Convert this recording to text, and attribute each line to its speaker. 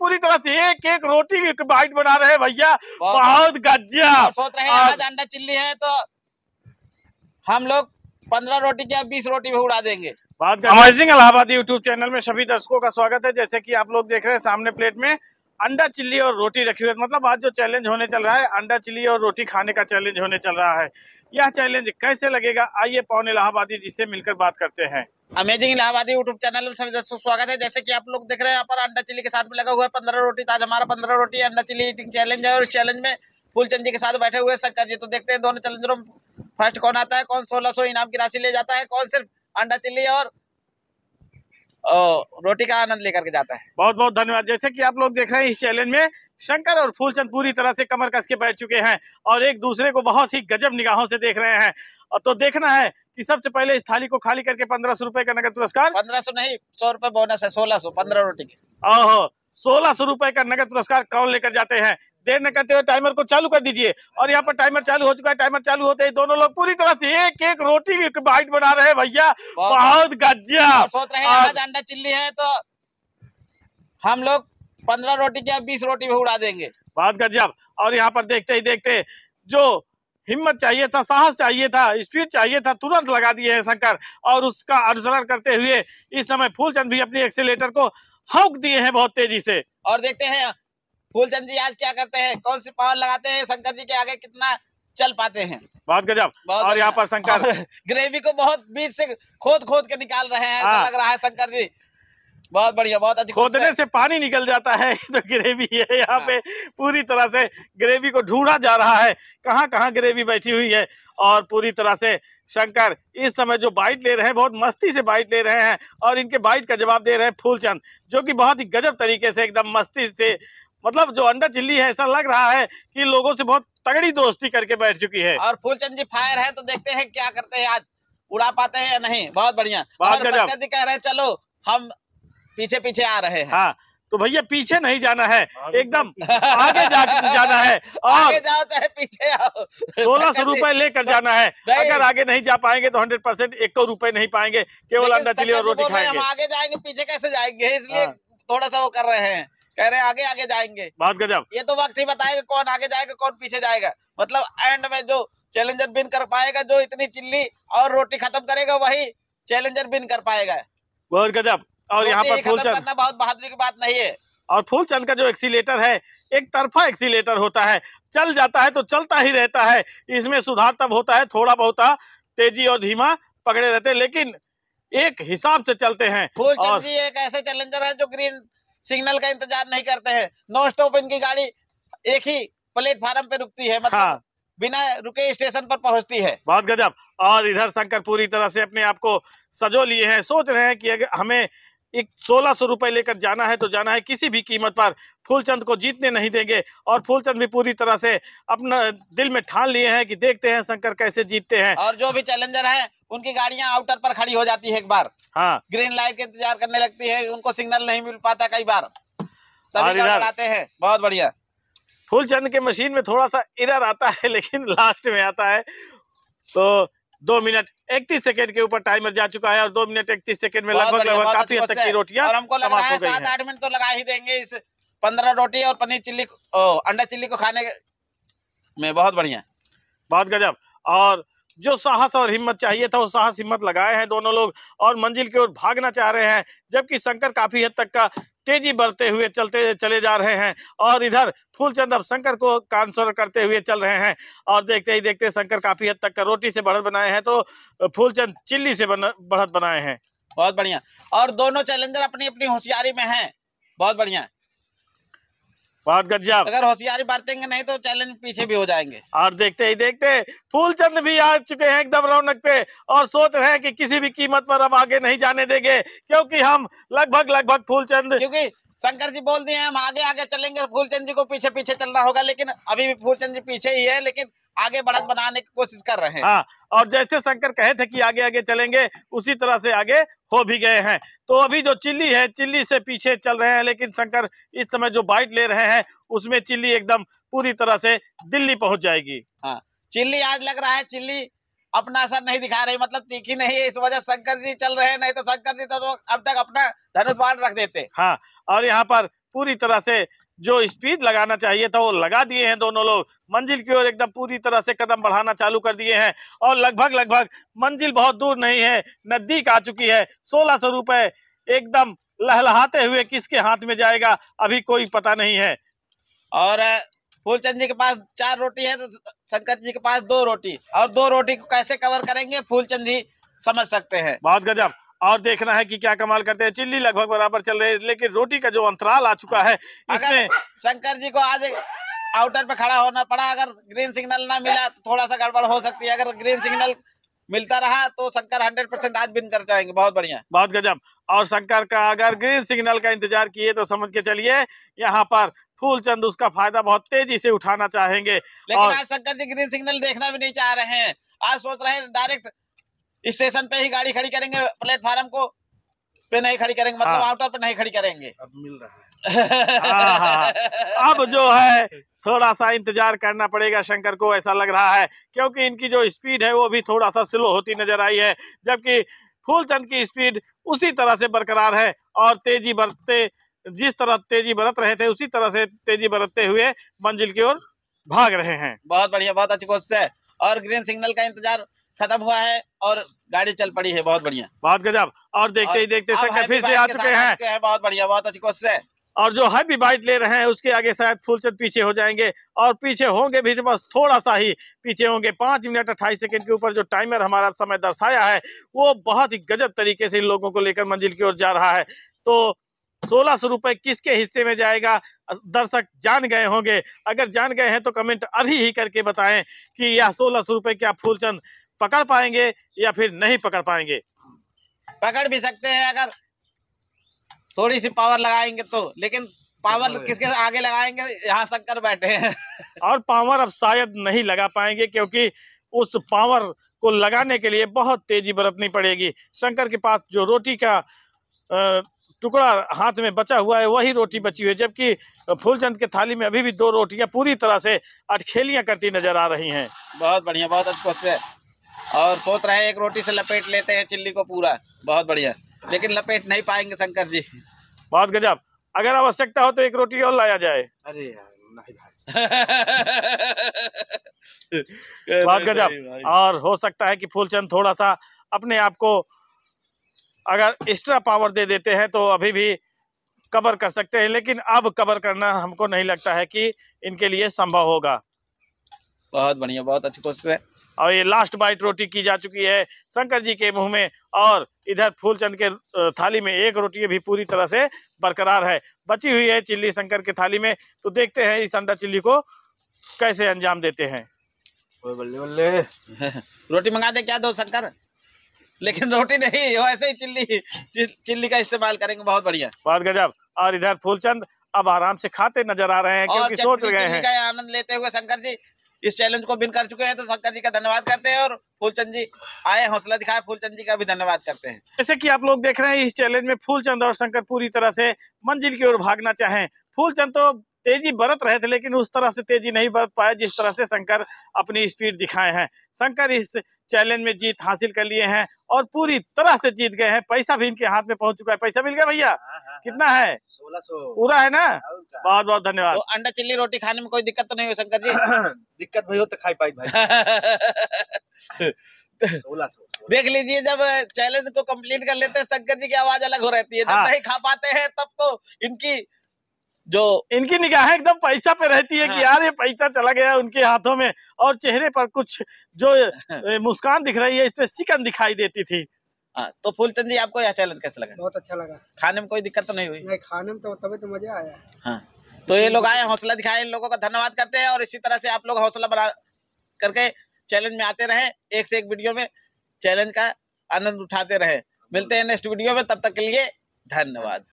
Speaker 1: पूरी तरह से एक एक रोटी की बाइट बना रहे हैं भैया बहुत गज्जा सोच रहे हैं आज अंडा चिल्ली है तो हम लोग पंद्रह रोटी क्या बीस रोटी भी उड़ा
Speaker 2: देंगे बात अमेजिंग इलाहाबाद यूट्यूब चैनल में सभी दर्शकों का स्वागत है जैसे कि आप लोग देख रहे हैं सामने प्लेट में अंडा चिल्ली और रोटी रखी हुई है मतलब आज जो चैलेंज होने चल रहा है अंडा चिल्ली और रोटी खाने का चैलेंज होने चल रहा है यह चैलेंज कैसे लगेगा आइए पौन इलाहाबादी जिससे मिलकर बात करते हैं
Speaker 1: अमेजिंग इलाहाबादी यूट्यूब चैनल में सभी दर्शकों स्वागत है जैसे कि आप लोग देख रहे हैं यहाँ पर अंडा चिली के साथ में लगा हुआ है पंद्रह रोटी आज हमारा पंद्रह रोटी अंडा चिली ईटिंग चैलेंज है और इस चैलेंज में फूलचंद जी के साथ बैठे हुए शंकर जी तो देखते हैं दोनों चैलेंजरों में फर्स्ट कौन आता है कौन सोलह इनाम की राशि ले जाता है कौन सिर्फ अंडा चिली और ओ, रोटी का आनंद लेकर के जाता है
Speaker 2: बहुत बहुत धन्यवाद जैसे कि आप लोग देख रहे हैं इस चैलेंज में शंकर और फूलचंद पूरी तरह से कमर कस के बैठ चुके हैं और एक दूसरे को बहुत ही गजब निगाहों से देख रहे हैं और तो देखना है कि सबसे पहले इस थाली को खाली करके पंद्रह सौ रूपये का नगद पुरस्कार पंद्रह सौ नहीं सौ रूपये बोनस है सोलह सौ पंद्रह रोटी के ओहो सोलह सौ रूपये का नगद पुरस्कार कौन लेकर जाते हैं देर न करते हुए टाइमर को चालू कर दीजिए और यहाँ पर टाइमर चालू हो चुका है टाइमर चालू होते ही दोनों लोग पूरी तरह से एक एक रोटी बाइट बना रहे भैया बहुत गजिया सोच रहे हैं अंडा चिल्ली है तो हम लोग पंद्रह रोटी क्या बीस रोटी भी उड़ा देंगे बहुत गजब और यहाँ पर देखते ही देखते जो हिम्मत चाहिए था साहस चाहिए था स्पीड चाहिए था तुरंत लगा दिए हैं शंकर और उसका अनुसरण करते हुए इस समय फूलचंद भी अपने एक्सीटर को हौक दिए हैं बहुत तेजी से
Speaker 1: और देखते हैं फूलचंद जी आज क्या करते हैं कौन सी पावर लगाते हैं शंकर जी के आगे कितना चल पाते हैं बहुत गजब और यहाँ पर शंकर ग्रेवी को बहुत बीच से खोद खोद के निकाल रहे हैं ऐसा हाँ। लग रहा है शंकर जी बहुत बढ़िया बहुत अच्छी खोदने से पानी निकल जाता
Speaker 2: है तो ग्रेवी है यहाँ पे हाँ। पूरी तरह से ग्रेवी को ढूंढा जा रहा है कहाँ कहाँ ग्रेवी बैठी हुई है और पूरी तरह से शंकर इस समय जो बाइट ले रहे हैं बहुत मस्ती से बाइट ले रहे हैं और इनके बाइट का जवाब दे रहे हैं फूलचंद जो कि बहुत ही गजब तरीके से एकदम मस्ती से मतलब जो अंडा चिल्ली है ऐसा लग रहा है कि लोगों से बहुत तगड़ी दोस्ती करके बैठ चुकी है और
Speaker 1: फूलचंद जी फायर है तो देखते हैं क्या करते हैं आज उड़ा पाते हैं या नहीं बहुत बढ़िया और जी कह रहे हैं चलो हम पीछे पीछे आ रहे हैं हाँ तो भैया पीछे
Speaker 2: नहीं जाना है एकदम आगे जा, जाना है और आगे जाओ
Speaker 1: चाहे पीछे आओ सोलह सौ रूपये लेकर जाना
Speaker 2: है अगर आगे नहीं जा पाएंगे तो हंड्रेड परसेंट एक तो रूपये नहीं पाएंगे केवल अंडा चिली और रोटी खाएंगे हम आगे
Speaker 1: जाएंगे पीछे कैसे जाएंगे इसलिए हाँ। थोड़ा सा वो कर रहे हैं कह रहे आगे आगे जाएंगे बहुत गजब ये तो वक्त ही बताएगा कौन आगे जाएगा कौन पीछे जाएगा मतलब एंड में जो चैलेंजर बिन कर पाएगा जो इतनी चिल्ली और रोटी खत्म करेगा वही चैलेंजर बिन कर पाएगा
Speaker 2: बहुत गजब और यहाँ पर फूल चंद
Speaker 1: बहुत बहादुरी की बात नहीं है
Speaker 2: और फूल चंद का जो एक्सीटर है एक तरफा एक्सीटर होता है चल जाता है तो चलता ही रहता है इसमें सुधार तब होता है थोड़ा बहुत तेजी और धीमा पकड़े रहते हैं लेकिन एक हिसाब से चलते हैं फूल और... जी
Speaker 1: एक ऐसे चैलेंजर है जो ग्रीन सिग्नल का इंतजार नहीं करते हैं नॉन स्टॉप इनकी गाड़ी एक ही प्लेटफार्म पे रुकती है मतलब हाँ। बिना रुके स्टेशन पर पहुंचती है बहुत गजब और इधर शंकर पूरी तरह से अपने आप को सजो
Speaker 2: लिए हैं सोच रहे हैं कि हमें एक सोलह सौ रुपये लेकर जाना है तो जाना है किसी भी कीमत पर फूलचंद को जीतने नहीं देंगे और फूलचंद भी पूरी तरह से अपना दिल में ठान लिए
Speaker 1: हैं कि देखते हैं शंकर कैसे जीतते हैं और जो भी चैलेंजर है उनकी गाड़ियां आउटर पर खड़ी हो जाती है एक बार हाँ ग्रीन लाइट के इंतजार करने लगती है उनको सिग्नल नहीं मिल पाता कई बार तभी आते हैं
Speaker 2: बहुत बढ़िया फूलचंद के मशीन में थोड़ा सा इरर आता है लेकिन लास्ट में आता है तो दो मिनट इकतीस सेकंड के ऊपर टाइमर जा चुका है और दो मिनट इकतीस सेकंड में लगभग लगभग काफी हद तक की रोटियां हमको लग रहा है सात आठ
Speaker 1: मिनट तो लगा ही देंगे इस पंद्रह रोटी और पनीर चिल्ली अंडा चिल्ली को खाने
Speaker 2: में बहुत बढ़िया बहुत गजब और जो साहस और हिम्मत चाहिए था वो साहस हिम्मत लगाए हैं दोनों लोग और मंजिल की ओर भागना चाह रहे हैं जबकि शंकर काफ़ी हद तक का तेजी बढ़ते हुए चलते चले जा रहे हैं और इधर फूलचंद अब शंकर को कांसर करते हुए चल रहे हैं और देखते ही देखते शंकर काफ़ी हद तक का रोटी से बढ़त बनाए हैं तो फूलचंद चिल्ली से बढ़त बनाए
Speaker 1: हैं बहुत बढ़िया और दोनों चैलेंजर अपनी अपनी होशियारी में हैं बहुत बढ़िया
Speaker 2: बहुत गजब अगर होशियारी
Speaker 1: बरतेंगे नहीं तो चैलेंज पीछे भी हो जाएंगे और देखते ही
Speaker 2: देखते फूलचंद भी आ चुके हैं एकदम रौनक पे और सोच रहे हैं कि किसी भी कीमत पर हम
Speaker 1: आगे नहीं जाने देंगे क्योंकि हम लगभग लगभग फूलचंद क्योंकि शंकर जी बोल दिए हम आगे आगे चलेंगे फूलचंद जी को पीछे पीछे चलना होगा लेकिन अभी भी फूलचंद जी पीछे ही है लेकिन आगे बढ़त बनाने की कोशिश कर रहे हैं हाँ
Speaker 2: और जैसे शंकर कहे थे कि आगे आगे चलेंगे उसी तरह से आगे हो भी गए हैं तो अभी जो चिल्ली है चिल्ली से पीछे चल रहे हैं लेकिन शंकर इस
Speaker 1: समय जो बाइट ले रहे हैं उसमें चिल्ली एकदम पूरी तरह से दिल्ली पहुंच जाएगी हाँ चिल्ली आज लग रहा है चिल्ली अपना असर नहीं दिखा रही मतलब तीखी नहीं है इस वजह शंकर जी चल रहे हैं नहीं तो शंकर जी तो अब तक अपना धनुष रख देते
Speaker 2: हाँ और यहाँ पर पूरी तरह से जो स्पीड लगाना चाहिए था वो लगा दिए हैं दोनों लोग मंजिल की ओर एकदम पूरी तरह से कदम बढ़ाना चालू कर दिए हैं और लगभग लगभग मंजिल बहुत दूर नहीं है नजदीक आ चुकी है सोलह सौ रुपए एकदम लहलहाते हुए किसके हाथ में जाएगा अभी कोई
Speaker 1: पता नहीं है और फूलचंद जी के पास चार रोटी है तो शंकर जी के पास दो रोटी और दो रोटी को कैसे कवर करेंगे फूलचंद जी समझ सकते हैं बहुत गजब
Speaker 2: और देखना है कि क्या कमाल करते हैं चिल्ली लगभग बराबर चल रही है लेकिन रोटी का जो अंतराल आ चुका है
Speaker 1: इसमें शंकर जी को आज आउटर पे खड़ा होना पड़ा अगर ग्रीन सिग्नल ना मिला तो थोड़ा सा गड़बड़ हो सकती है अगर ग्रीन सिग्नल मिलता रहा तो शंकर हंड्रेड परसेंट आज बिन कर जाएंगे
Speaker 2: बहुत बढ़िया बहुत गजब और शंकर का अगर ग्रीन सिग्नल का इंतजार किए तो समझ के चलिए यहाँ पर फूल चंद उसका फायदा बहुत तेजी से उठाना चाहेंगे लेकिन और... आज
Speaker 1: शंकर जी ग्रीन सिग्नल देखना भी नहीं चाह रहे हैं आज सोच रहे हैं डायरेक्ट स्टेशन पे ही गाड़ी खड़ी करेंगे प्लेटफार्म को पे नहीं खड़ी करेंगे मतलब आउटर हाँ। पे नहीं खड़ी करेंगे अब मिल रहा है
Speaker 2: अब जो है थोड़ा सा इंतजार करना पड़ेगा शंकर को ऐसा लग रहा है क्योंकि इनकी जो स्पीड है वो भी थोड़ा सा स्लो होती नजर आई है जबकि फूलचंद की स्पीड उसी तरह से बरकरार है और तेजी बरतते जिस तरह तेजी बरत रहे
Speaker 1: थे उसी तरह से तेजी बरतते हुए मंजिल की ओर भाग रहे हैं बहुत बढ़िया बहुत अच्छी कोशिश है और ग्रीन सिग्नल का इंतजार खत्म हुआ है और गाड़ी चल पड़ी है बहुत बढ़िया बहुत
Speaker 2: गजब और देखते ही देखते फिर से आ चुके हैं
Speaker 1: बहुत बढ़िया बहुत अच्छी कोशिश है और जो हैवी बाइट
Speaker 2: ले रहे हैं उसके आगे शायद फुलचंद पीछे हो जाएंगे और पीछे होंगे भी बस थोड़ा सा ही पीछे होंगे पाँच मिनट अट्ठाईस सेकंड के ऊपर जो टाइमर हमारा समय दर्शाया है वो बहुत ही गजब तरीके से इन लोगों को लेकर मंजिल की ओर जा रहा है तो सोलह सौ रुपये किसके हिस्से में जाएगा दर्शक जान गए होंगे अगर जान गए हैं तो कमेंट अभी ही करके बताएं कि यह सोलह सौ रुपये क्या फूलचंद पकड़ पाएंगे या फिर नहीं पकड़ पाएंगे
Speaker 1: पकड़ भी सकते हैं अगर थोड़ी सी पावर लगाएंगे तो लेकिन पावर किसके आगे लगाएंगे यहाँ शंकर बैठे हैं और पावर अब शायद नहीं लगा पाएंगे
Speaker 2: क्योंकि उस पावर को लगाने के लिए बहुत तेजी बरतनी पड़ेगी शंकर के पास जो रोटी का टुकड़ा हाथ में बचा हुआ है वही रोटी बची हुई है जबकि फूलचंद के थाली में अभी भी दो रोटियां पूरी तरह से अटखेलियां करती नजर आ रही हैं
Speaker 1: बहुत बढ़िया बहुत अच्छा और सोच रहे हैं एक रोटी से लपेट लेते हैं चिल्ली को पूरा बहुत बढ़िया लेकिन लपेट नहीं पाएंगे शंकर जी बहुत गजब अगर आवश्यकता हो तो एक रोटी
Speaker 2: और लाया जाए अरे यार बहुत गजब और हो सकता है कि फूलचंद थोड़ा सा अपने आप को अगर एक्स्ट्रा पावर दे देते हैं तो अभी भी कवर कर सकते हैं लेकिन अब कवर करना हमको नहीं लगता है कि इनके लिए संभव होगा बहुत बढ़िया बहुत अच्छी कोशिश है और ये लास्ट बाइट रोटी की जा चुकी है शंकर जी के मुंह में और इधर फूलचंद के थाली में एक रोटी भी पूरी तरह से बरकरार है बची हुई है चिल्ली शंकर के थाली में तो देखते हैं इस अंडा चिल्ली को कैसे अंजाम देते हैं
Speaker 1: बल्ले बल्ले रोटी मंगा दे क्या दो शंकर लेकिन रोटी नहीं वैसे ही चिल्ली चिल्ली का इस्तेमाल करेंगे बहुत बढ़िया बहुत गजब और इधर फूलचंद अब आराम
Speaker 2: से खाते नजर आ रहे हैं क्योंकि सोच रहे हैं
Speaker 1: आनंद लेते हुए शंकर जी इस चैलेंज को बिन कर चुके हैं तो शंकर जी का धन्यवाद करते हैं और फूलचंद जी आए हौसला दिखाए फूलचंद जी का भी धन्यवाद करते हैं जैसे
Speaker 2: कि आप लोग देख रहे हैं इस चैलेंज में फूलचंद और शंकर पूरी तरह से मंजिल की ओर भागना चाहें फूलचंद तो तेजी बरत रहे थे लेकिन उस तरह से तेजी नहीं बरत पाए जिस तरह से शंकर अपनी स्पीड दिखाए हैं शंकर इस चैलेंज में जीत हासिल कर लिए हैं और पूरी तरह से जीत गए हैं पैसा भी इनके हाथ में पहुंच चुका है पैसा मिल गया भैया हाँ, हाँ, हाँ। कितना है सोलह सौ पूरा है ना
Speaker 1: बहुत बहुत धन्यवाद तो अंडा चिल्ली रोटी खाने में कोई दिक्कत तो नहीं हो शंकर जी दिक्कत भाई हो तो खाई पाई भाई सोलह देख लीजिए जब चैलेंज को कंप्लीट कर लेते हैं शंकर जी की आवाज अलग हो रहती है जब नहीं खा पाते हैं तब तो इनकी जो
Speaker 2: इनकी निगाहें एकदम पैसा पे रहती है कि हाँ। यार ये पैसा चला गया उनके हाथों में और चेहरे पर कुछ जो हाँ। मुस्कान दिख रही है इसमें सिकन दिखाई देती थी आ, हाँ, तो फूलचंद जी
Speaker 1: आपको यह चैलेंज कैसे लगा बहुत अच्छा लगा खाने में कोई दिक्कत तो नहीं हुई नहीं खाने में तो तभी तो मजा आया हाँ तो ये लोग आए हौसला दिखाए इन लोगों का धन्यवाद करते हैं और इसी तरह से आप लोग हौसला बना करके चैलेंज में आते रहे एक से एक वीडियो में चैलेंज का आनंद उठाते रहे मिलते हैं नेक्स्ट वीडियो में तब तक के लिए धन्यवाद